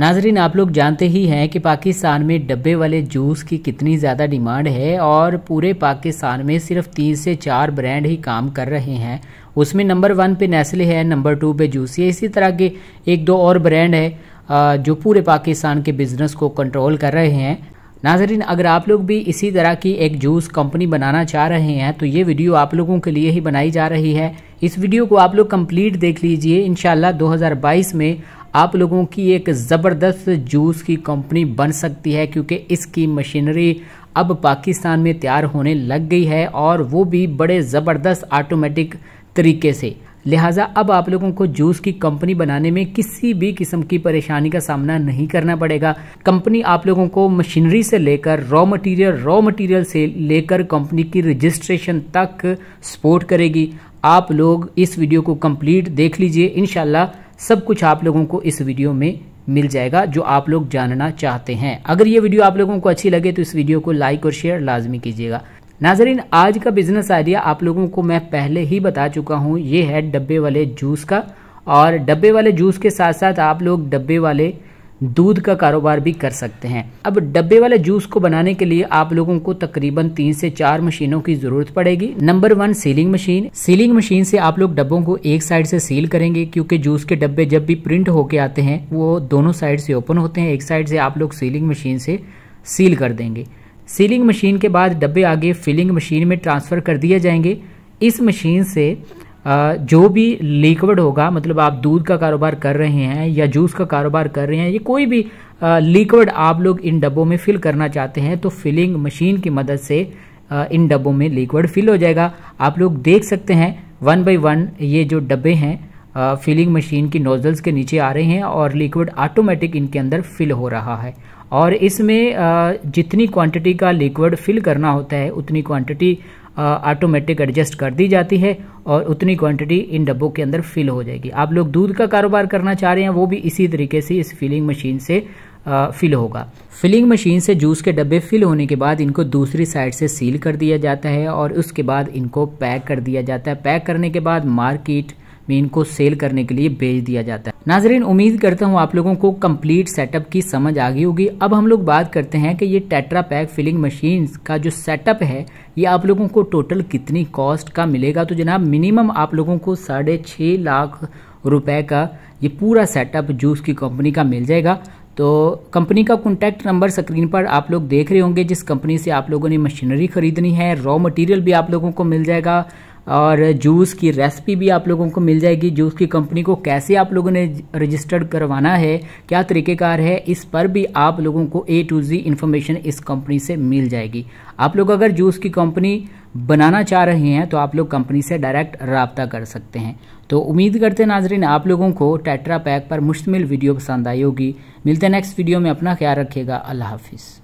नाजरीन आप लोग जानते ही हैं कि पाकिस्तान में डब्बे वाले जूस की कितनी ज़्यादा डिमांड है और पूरे पाकिस्तान में सिर्फ तीन से चार ब्रांड ही काम कर रहे हैं उसमें नंबर वन पे नेस्ले है नंबर टू पे जूस है इसी तरह के एक दो और ब्रांड है जो पूरे पाकिस्तान के बिज़नेस को कंट्रोल कर रहे हैं नाजरीन अगर आप लोग भी इसी तरह की एक जूस कंपनी बनाना चाह रहे हैं तो ये वीडियो आप लोगों के लिए ही बनाई जा रही है इस वीडियो को आप लोग कंप्लीट देख लीजिए इन 2022 में आप लोगों की एक ज़बरदस्त जूस की कंपनी बन सकती है क्योंकि इसकी मशीनरी अब पाकिस्तान में तैयार होने लग गई है और वो भी बड़े ज़बरदस्त ऑटोमेटिक तरीके से लिहाजा अब आप लोगों को जूस की कंपनी बनाने में किसी भी किस्म की परेशानी का सामना नहीं करना पड़ेगा कंपनी आप लोगों को मशीनरी से लेकर रॉ मटेरियल रॉ मटेरियल से लेकर कंपनी की रजिस्ट्रेशन तक सपोर्ट करेगी आप लोग इस वीडियो को कंप्लीट देख लीजिए इनशाला सब कुछ आप लोगों को इस वीडियो में मिल जाएगा जो आप लोग जानना चाहते हैं अगर ये वीडियो आप लोगों को अच्छी लगे तो इस वीडियो को लाइक और शेयर लाजमी कीजिएगा नाजरीन आज का बिज़नेस आइडिया आप लोगों को मैं पहले ही बता चुका हूँ ये है डब्बे वाले जूस का और डब्बे वाले जूस के साथ साथ आप लोग डब्बे वाले दूध का कारोबार भी कर सकते हैं अब डब्बे वाले जूस को बनाने के लिए आप लोगों को तकरीबन तीन से चार मशीनों की जरूरत पड़ेगी number one sealing machine sealing machine से आप लोग डब्बों को एक साइड से सील करेंगे क्योंकि जूस के डब्बे जब भी प्रिंट होके आते हैं वो दोनों साइड से ओपन होते हैं एक साइड से आप लोग सीलिंग मशीन से सील कर देंगे सीलिंग मशीन के बाद डब्बे आगे फिलिंग मशीन में ट्रांसफर कर दिए जाएंगे इस मशीन से जो भी लिक्विड होगा मतलब आप दूध का कारोबार कर रहे हैं या जूस का कारोबार कर रहे हैं या कोई भी लिक्विड आप लोग इन डब्बों में फिल करना चाहते हैं तो फिलिंग मशीन की मदद से इन डब्बों में लिक्विड फिल हो जाएगा आप लोग देख सकते हैं वन बाई वन ये जो डब्बे हैं फिलिंग मशीन की नोजल्स के नीचे आ रहे हैं और लिक्विड ऑटोमेटिक इनके अंदर फिल हो रहा है और इसमें जितनी क्वांटिटी का लिक्विड फिल करना होता है उतनी क्वांटिटी ऑटोमेटिक एडजस्ट कर दी जाती है और उतनी क्वांटिटी इन डब्बों के अंदर फिल हो जाएगी आप लोग दूध का कारोबार करना चाह रहे हैं वो भी इसी तरीके से इस फिलिंग मशीन से फिल होगा फिलिंग मशीन से जूस के डब्बे फिल होने के बाद इनको दूसरी साइड से सील कर दिया जाता है और उसके बाद इनको पैक कर दिया जाता है पैक करने के बाद मार्केट में इनको सेल करने के लिए भेज दिया जाता है नाजरीन उम्मीद करता हूँ आप लोगों को कम्प्लीट सेटअप की समझ आ गई होगी अब हम लोग बात करते हैं कि ये टेट्रा पैक फिलिंग मशीन का जो सेटअप है ये आप लोगों को टोटल कितनी कॉस्ट का मिलेगा तो जनाब मिनिमम आप लोगों को साढ़े छः लाख रुपए का ये पूरा सेटअप जूस की कंपनी का मिल जाएगा तो कंपनी का कॉन्टैक्ट नंबर स्क्रीन पर आप लोग देख रहे होंगे जिस कंपनी से आप लोगों ने मशीनरी खरीदनी है रॉ मटेरियल भी आप लोगों को मिल जाएगा और जूस की रेसिपी भी आप लोगों को मिल जाएगी जूस की कंपनी को कैसे आप लोगों ने रजिस्टर्ड करवाना है क्या तरीक़ेकार है इस पर भी आप लोगों को ए टू जी इन्फॉर्मेशन इस कंपनी से मिल जाएगी आप लोग अगर जूस की कंपनी बनाना चाह रहे हैं तो आप लोग कंपनी से डायरेक्ट रबता कर सकते हैं तो उम्मीद करते हैं नाजरीन आप लोगों को टैट्रा पैक पर मुश्तमिल वीडियो पसंद आई होगी मिलते हैं नेक्स्ट वीडियो में अपना ख्याल रखिएगा अल्लाह हाफिज़